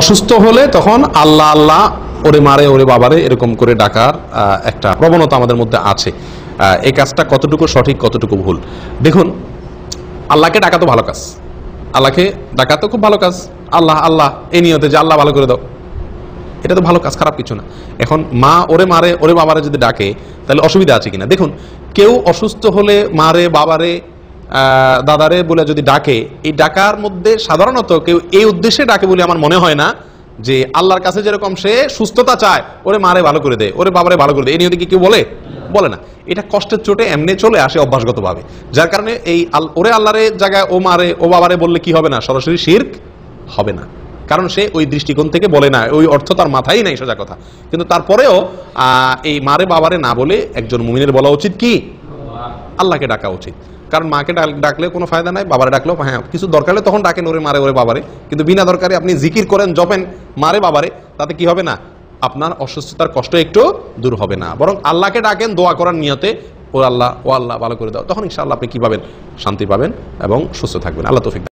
অসুস্থ হলে তখন আল্লাহ আল্লাহ ওরে মারে ওরে বাবারে এরকম করে ডাকার একটা প্রবণতা আমাদের মধ্যে আছে এই কাজটা কতটুকু সঠিক কতটুকু ভুল দেখুন আল্লাহকে ডাকা তো ভালো কাজ আল্লাহকে ডাকা তো খুব ভালো কাজ আল্লাহ আল্লাহ এই নিয়তে যে আল্লাহ ভালো করে দাও এটা তো ভালো কাজ খারাপ কিছু না এখন মা ওরে মারে ওরে বাবারে যদি ডাকে তাহলে অসুবিধা আছে কিনা দেখুন কেউ অসুস্থ হলে মারে বাবারে দাদারে বলে যদি ডাকে এই ডাকার মধ্যে সাধারণত কেউ এই উদ্দেশ্যে ডাকে বলে আমার মনে হয় না যে আল্লাহর কাছে যেরকম সে সুস্থতা চায় ওরে মারে ভালো করে দেয় ওরে বাবারে ভালো করে দেয় এই নিয়ে কি কেউ বলে বলে না এটা কষ্টের চোটে এমনি চলে আসে অভ্যাসগতভাবে যার কারণে এই ওরে আল্লাহরে জায়গায় ও মারে ও বাবারে বললে কি হবে না সরাসরি শির্ক হবে না কারণ সে ওই দৃষ্টিকোণ থেকে বলে না ওই অর্থ তার মাথায় নাই সোজা কথা কিন্তু তারপরেও এই মারে বাবারে না বলে একজন মুমিনের বলা উচিত কি আল্লাহকে ডাকা উচিত কারণ মাকে ডাকলে কোনো ফায়দা নাই বাবারে ডাকলেও হ্যাঁ কিছু দরকারে তখন ডাকেন ওরে মারে ওরে বাবারে কিন্তু বিনা দরকারে আপনি জিকির করেন জপেন মারে বাবারে তাতে কি হবে না আপনার অসুস্থতার কষ্ট একটু দূর হবে না বরং আল্লাহকে ডাকেন দোয়া করার নিয়তে ও আল্লাহ ও আল্লাহ ভালো করে দাও তখন ইনশাআল্লাহ আপনি কী পাবেন শান্তি পাবেন এবং সুস্থ থাকবেন আল্লাহ তৌফিক